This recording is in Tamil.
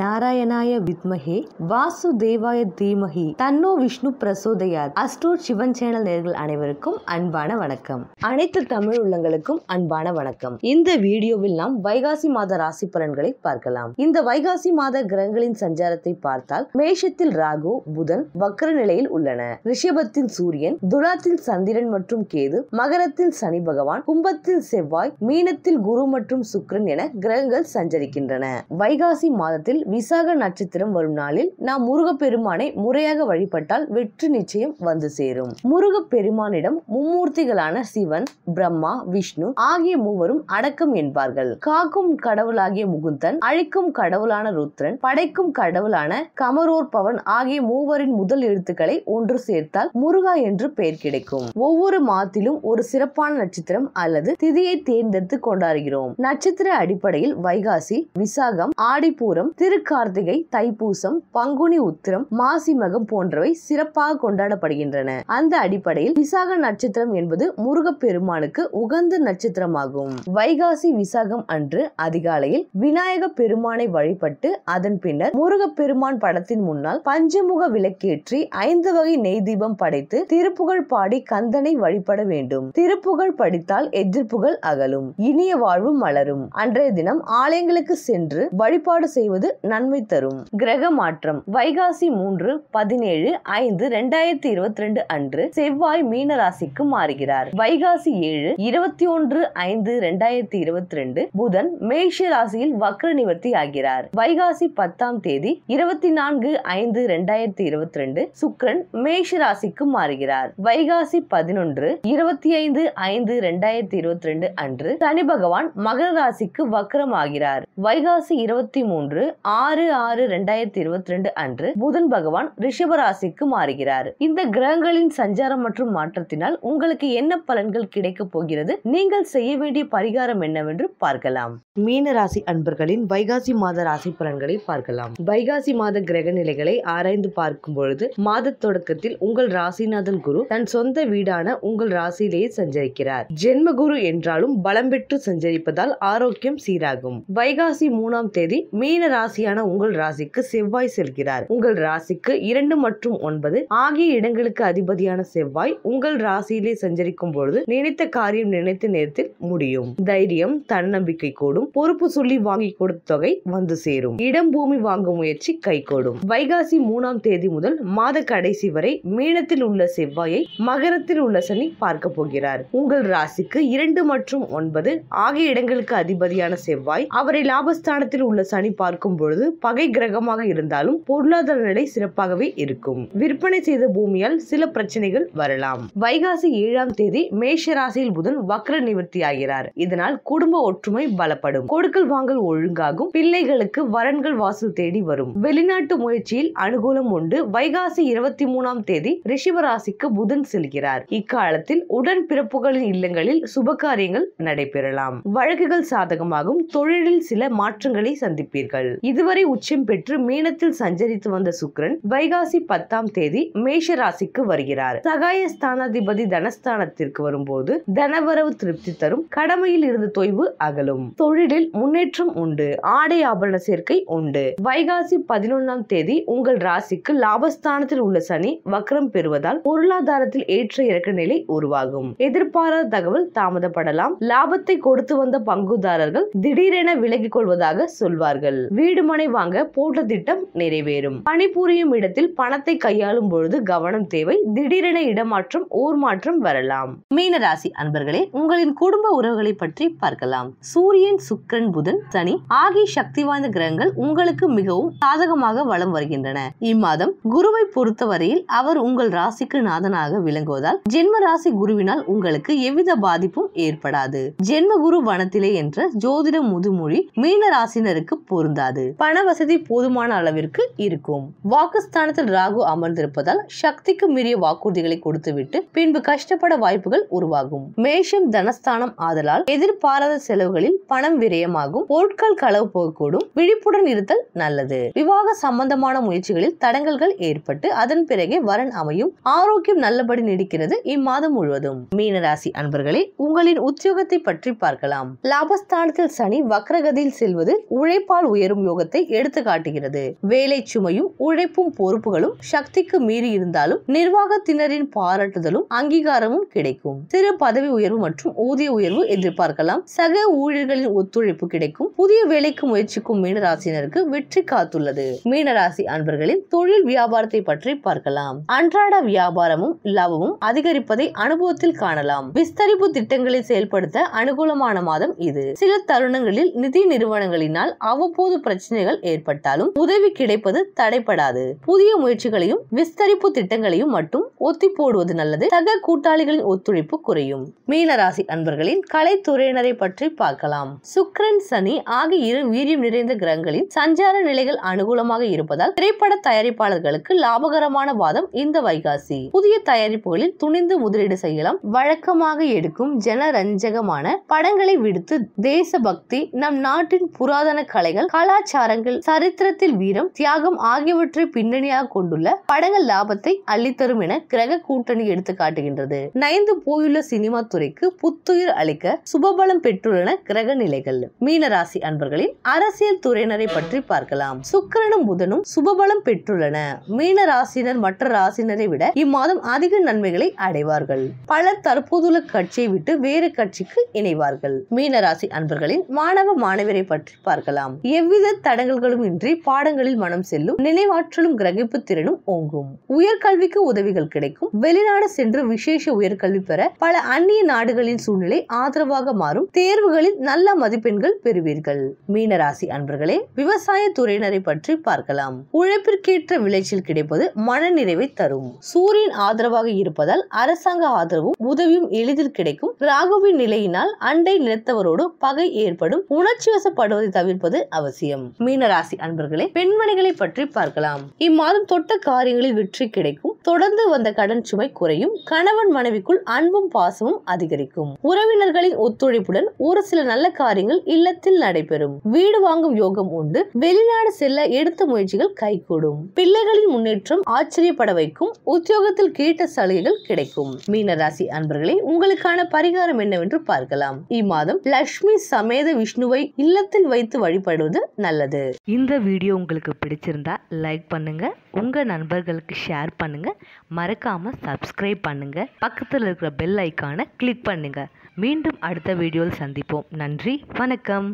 நாராயணாய வித்மகே வாசுதேவாய தீமகி தன்னோ விஷ்ணு பிரசோதையார் அஸ்டோர் சிவன் சேனல் நேர்கள் அனைவருக்கும் அன்பான வணக்கம் அனைத்து தமிழ் உள்ளங்களுக்கும் அன்பான வணக்கம் இந்த வீடியோவில் நாம் வைகாசி மாத ராசி பலன்களை பார்க்கலாம் இந்த வைகாசி மாத கிரகங்களின் சஞ்சாரத்தை பார்த்தால் மேஷத்தில் ராகு புதன் வக்கர நிலையில் உள்ளன ரிஷபத்தில் சூரியன் துலாத்தில் சந்திரன் மற்றும் கேது மகரத்தில் சனி பகவான் கும்பத்தில் செவ்வாய் மீனத்தில் குரு மற்றும் சுக்ரன் என கிரகங்கள் சஞ்சரிக்கின்றன வைகாசி மாதத்தில் விசாக நட்சத்திரம் வரும் நாளில் நாம் முருகப்பெருமானை முறையாக வழிபட்டால் வெற்றி நிச்சயம் வந்து சேரும் முருகப்பெருமானிடம் மும்மூர்த்திகளான சிவன் பிரம்மா விஷ்ணு ஆகிய மூவரும் அடக்கம் என்பார்கள் காக்கும் கடவுளாகிய முகுந்தன் அழிக்கும் கடவுளான ருத்ரன் படைக்கும் கடவுளான கமரோற்பவன் ஆகிய மூவரின் முதல் எழுத்துக்களை ஒன்று சேர்த்தால் முருகா என்று பெயர் கிடைக்கும் ஒவ்வொரு மாதத்திலும் ஒரு சிறப்பான நட்சத்திரம் அல்லது திதியை தேர்ந்தெடுத்து கொண்டாடுகிறோம் நட்சத்திர அடிப்படையில் வைகாசி விசாகம் ஆடிப்பூரம் திரு திருக்கார்த்திகை தைப்பூசம் பங்குனி உத்திரம் மாசி மகம் போன்றவை சிறப்பாக கொண்டாடப்படுகின்றன அந்த அடிப்படையில் விசாக நட்சத்திரம் என்பது முருகப்பெருமானுக்கு உகந்த நட்சத்திரமாகும் வைகாசி விசாகம் அன்று அதிகாலையில் விநாயக பெருமானை வழிபட்டு அதன் பின்னர் முருகப்பெருமான் படத்தின் முன்னால் பஞ்சமுக விளக்கேற்றி ஐந்து வகை நெய் தீபம் படைத்து திருப்புகழ் பாடி கந்தனை வழிபட வேண்டும் திருப்புகழ் படித்தால் எதிர்ப்புகள் அகலும் இனிய வாழ்வும் மலரும் அன்றைய தினம் ஆலயங்களுக்கு சென்று வழிபாடு செய்வது நன்மை தரும் கிரக மாற்றம் வைகாசி மூன்று பதினேழு ஐந்து ரெண்டாயிரத்தி இருபத்தி ரெண்டு அன்று செவ்வாய் மீன ராசிக்கு மாறுகிறார் வைகாசி ஏழு இருபத்தி ஒன்று ஐந்து ரெண்டாயிரத்தி இருபத்தி ரெண்டு புதன் மேஷ ராசியில் வக்ர நிவர்த்தி ஆகிறார் வைகாசி பத்தாம் தேதி இருபத்தி நான்கு ஐந்து ரெண்டாயிரத்தி இருபத்தி ரெண்டு சுக்ரன் மேஷ ராசிக்கு மாறுகிறார் வைகாசி பதினொன்று இருபத்தி ஐந்து ஐந்து ரெண்டாயிரத்தி இருபத்தி ரெண்டு அன்று சனி பகவான் மகர ராசிக்கு வக்ரம் ஆகிறார் வைகாசி இருபத்தி மூன்று ஆறு ஆறு ரெண்டாயிரத்தி இருபத்தி ரெண்டு அன்று புதன் பகவான் ரிஷபராசிக்கு மாறுகிறார் இந்த கிரகங்களின் சஞ்சாரம் மற்றும் மாற்றத்தினால் உங்களுக்கு என்ன பலன்கள் கிடைக்க போகிறது நீங்கள் செய்ய வேண்டிய பரிகாரம் என்னவென்று பார்க்கலாம் மீன ராசி அன்பர்களின் வைகாசி மாத ராசி பலன்களை பார்க்கலாம் வைகாசி மாத கிரக நிலைகளை ஆராய்ந்து பார்க்கும் பொழுது மாத தொடக்கத்தில் உங்கள் ராசிநாதன் குரு தன் சொந்த வீடான உங்கள் ராசியிலேயே சஞ்சரிக்கிறார் ஜென்ம குரு என்றாலும் பலம் பெற்று சஞ்சரிப்பதால் ஆரோக்கியம் சீராகும் வைகாசி மூணாம் தேதி மீன ராசி அதிபதியான உங்கள் ராசிக்கு செவ்வாய் செல்கிறார் உங்கள் ராசிக்கு இரண்டு மற்றும் ஒன்பது ஆகிய இடங்களுக்கு அதிபதியான செவ்வாய் உங்கள் ராசியிலே சஞ்சரிக்கும் பொழுது நினைத்த காரியம் நினைத்த நேரத்தில் முடியும் தைரியம் தன்னம்பிக்கை கூடும் பொறுப்பு சொல்லி வாங்கி கொடுத்த தொகை வந்து சேரும் இடம் பூமி வாங்கும் முயற்சி கை கூடும் வைகாசி மூணாம் தேதி முதல் மாத கடைசி வரை மீனத்தில் உள்ள செவ்வாயை மகரத்தில் உள்ள சனி பார்க்க போகிறார் உங்கள் ராசிக்கு இரண்டு மற்றும் ஒன்பது ஆகிய இடங்களுக்கு அதிபதியான செவ்வாய் அவரை லாபஸ்தானத்தில் உள்ள சனி பார்க்கும் பொழுது பொழுது பகை கிரகமாக இருந்தாலும் பொருளாதார நிலை சிறப்பாகவே இருக்கும் விற்பனை செய்த பூமியால் சில பிரச்சனைகள் வரலாம் வைகாசி ஏழாம் தேதி மேஷ ராசியில் புதன் வக்ர நிவர்த்தி ஆகிறார் இதனால் குடும்ப ஒற்றுமை பலப்படும் கொடுக்கல் வாங்கல் ஒழுங்காகும் பிள்ளைகளுக்கு வரன்கள் வாசல் தேடி வரும் வெளிநாட்டு முயற்சியில் அனுகூலம் உண்டு வைகாசி இருபத்தி மூணாம் தேதி ரிஷிவராசிக்கு புதன் செல்கிறார் இக்காலத்தில் உடன் பிறப்புகளின் இல்லங்களில் சுபகாரியங்கள் நடைபெறலாம் வழக்குகள் சாதகமாகும் தொழிலில் சில மாற்றங்களை சந்திப்பீர்கள் இதுவரை உச்சம் பெற்று மீனத்தில் சஞ்சரித்து வந்த சுக்ரன் வைகாசி பத்தாம் தேதி மேஷ ராசிக்கு வருகிறார் சகாய ஸ்தானாதிபதி தனஸ்தானத்திற்கு வரும்போது தனவரவு திருப்தி தரும் கடமையில் இருந்து தொய்வு அகலும் தொழிலில் முன்னேற்றம் உண்டு ஆடை ஆபரண சேர்க்கை உண்டு வைகாசி பதினொன்னாம் தேதி உங்கள் ராசிக்கு லாபஸ்தானத்தில் உள்ள சனி வக்ரம் பெறுவதால் பொருளாதாரத்தில் ஏற்ற இறக்க நிலை உருவாகும் எதிர்பாராத தகவல் தாமதப்படலாம் லாபத்தை கொடுத்து வந்த பங்குதாரர்கள் திடீரென விலகிக் கொள்வதாக சொல்வார்கள் வீடு முக்கியமான வாங்க போட்ட திட்டம் நிறைவேறும் பணிபுரியும் இடத்தில் பணத்தை கையாளும் பொழுது கவனம் தேவை திடீரென இடமாற்றம் ஓர் மாற்றம் வரலாம் மீனராசி அன்பர்களே உங்களின் குடும்ப உறவுகளை பற்றி பார்க்கலாம் சூரியன் சுக்கரன் புதன் சனி ஆகிய சக்தி வாய்ந்த கிரகங்கள் உங்களுக்கு மிகவும் சாதகமாக வளம் வருகின்றன இம்மாதம் குருவை பொறுத்தவரையில் அவர் உங்கள் ராசிக்கு நாதனாக விளங்குவதால் ஜென்ம ராசி குருவினால் உங்களுக்கு எவ்வித பாதிப்பும் ஏற்படாது ஜென்ம குரு வனத்திலே என்ற ஜோதிட முதுமொழி மீன ராசினருக்கு பொருந்தாது பண வசதி போதுமான அளவிற்கு இருக்கும் வாக்குஸ்தானத்தில் ராகு அமர்ந்திருப்பதால் சக்திக்கு மீறிய வாக்குறுதிகளை கொடுத்துவிட்டு பின்பு கஷ்டப்பட வாய்ப்புகள் உருவாகும் மேஷம் தனஸ்தானம் ஆதலால் எதிர்பாராத செலவுகளில் பணம் விரயமாகும் பொருட்கள் களவு போகக்கூடும் விழிப்புடன் இருத்தல் நல்லது விவாக சம்பந்தமான முயற்சிகளில் தடங்கல்கள் ஏற்பட்டு அதன் பிறகே வரன் அமையும் ஆரோக்கியம் நல்லபடி நீடிக்கிறது இம்மாதம் முழுவதும் மீனராசி அன்பர்களே உங்களின் உத்தியோகத்தை பற்றி பார்க்கலாம் லாபஸ்தானத்தில் சனி வக்ரகதியில் செல்வது உழைப்பால் உயரும் யோகத்தை சமூகத்தை எடுத்து காட்டுகிறது வேலை சுமையும் உழைப்பும் பொறுப்புகளும் சக்திக்கு மீறி இருந்தாலும் நிர்வாகத்தினரின் பாராட்டுதலும் அங்கீகாரமும் கிடைக்கும் சிறு பதவி உயர்வு மற்றும் ஊதிய உயர்வு எதிர்பார்க்கலாம் சக ஊழியர்களின் ஒத்துழைப்பு கிடைக்கும் புதிய வேலைக்கு முயற்சிக்கும் மீனராசினருக்கு வெற்றி காத்துள்ளது மீனராசி அன்பர்களின் தொழில் வியாபாரத்தை பற்றி பார்க்கலாம் அன்றாட வியாபாரமும் லாபமும் அதிகரிப்பதை அனுபவத்தில் காணலாம் விஸ்தரிப்பு திட்டங்களை செயல்படுத்த அனுகூலமான மாதம் இது சில தருணங்களில் நிதி நிறுவனங்களினால் அவ்வப்போது பிரச்சனை பிரச்சனைகள் ஏற்பட்டாலும் உதவி கிடைப்பது தடைப்படாது புதிய முயற்சிகளையும் விஸ்தரிப்பு திட்டங்களையும் மட்டும் ஒத்தி போடுவது நல்லது சக கூட்டாளிகளின் ஒத்துழைப்பு குறையும் மீனராசி அன்பர்களின் கலைத்துறையினரை பற்றி பார்க்கலாம் சுக்ரன் சனி ஆகிய இரு வீரியம் நிறைந்த கிரகங்களின் சஞ்சார நிலைகள் அனுகூலமாக இருப்பதால் திரைப்பட தயாரிப்பாளர்களுக்கு லாபகரமான வாதம் இந்த வைகாசி புதிய தயாரிப்புகளில் துணிந்து முதலீடு செய்யலாம் வழக்கமாக எடுக்கும் ஜனரஞ்சகமான படங்களை விடுத்து தேசபக்தி நம் நாட்டின் புராதன கலைகள் கலாச்சார விவகாரங்கள் சரித்திரத்தில் வீரம் தியாகம் ஆகியவற்றை பின்னணியாக கொண்டுள்ள படங்கள் லாபத்தை அள்ளித்தரும் என கிரக கூட்டணி எடுத்து காட்டுகின்றது நயந்து போயுள்ள சினிமா துறைக்கு புத்துயிர் அளிக்க சுபபலம் பெற்றுள்ளன கிரக நிலைகள் மீனராசி அன்பர்களின் அரசியல் துறையினரை பற்றி பார்க்கலாம் சுக்கரனும் புதனும் சுபபலம் பெற்றுள்ளன மீன ராசினர் மற்ற ராசினரை விட இம்மாதம் அதிக நன்மைகளை அடைவார்கள் பலர் தற்போதுள்ள கட்சியை விட்டு வேறு கட்சிக்கு இணைவார்கள் மீனராசி அன்பர்களின் மாணவ மாணவியரை பற்றி பார்க்கலாம் எவ்வித தடங்கல்களும் இன்றி பாடங்களில் மனம் செல்லும் நினைவாற்றலும் கிரகிப்பு திறனும் ஓங்கும் உயர்கல்விக்கு உதவிகள் கிடைக்கும் வெளிநாடு சென்று விசேஷ உயர்கல்வி பெற பல அந்நிய நாடுகளின் சூழ்நிலை ஆதரவாக மாறும் தேர்வுகளில் நல்ல மதிப்பெண்கள் பெறுவீர்கள் மீனராசி அன்பர்களே விவசாய துறையினரை பற்றி பார்க்கலாம் உழைப்பிற்கேற்ற விளைச்சல் கிடைப்பது நிறைவை தரும் சூரியன் ஆதரவாக இருப்பதால் அரசாங்க ஆதரவும் உதவியும் எளிதில் கிடைக்கும் ராகுவின் நிலையினால் அண்டை நிலத்தவரோடு பகை ஏற்படும் உணர்ச்சி வசப்படுவதை தவிர்ப்பது அவசியம் மீனராசி அன்பர்களே பெண்மணிகளை பற்றி பார்க்கலாம் இம்மாதம் தொட்ட காரியங்களில் வெற்றி கிடைக்கும் தொடர்ந்து வந்த கடன் சுமை குறையும் கணவன் மனைவிக்குள் அன்பும் பாசமும் அதிகரிக்கும் உறவினர்களின் ஒத்துழைப்புடன் ஒரு சில நல்ல காரியங்கள் இல்லத்தில் நடைபெறும் வீடு வாங்கும் யோகம் உண்டு வெளிநாடு செல்ல எடுத்த முயற்சிகள் கைகூடும் பிள்ளைகளின் முன்னேற்றம் ஆச்சரியப்பட வைக்கும் உத்தியோகத்தில் கேட்ட சலுகைகள் கிடைக்கும் மீனராசி அன்பர்களே உங்களுக்கான பரிகாரம் என்னவென்று பார்க்கலாம் இம்மாதம் லட்சுமி சமேத விஷ்ணுவை இல்லத்தில் வைத்து வழிபடுவது நல்லது இருந்தது இந்த வீடியோ உங்களுக்கு பிடிச்சிருந்தா லைக் பண்ணுங்க உங்க நண்பர்களுக்கு ஷேர் பண்ணுங்க மறக்காம சப்ஸ்கிரைப் பண்ணுங்க பக்கத்தில் இருக்கிற பெல் ஐக்கானை கிளிக் பண்ணுங்க மீண்டும் அடுத்த வீடியோவில் சந்திப்போம் நன்றி வணக்கம்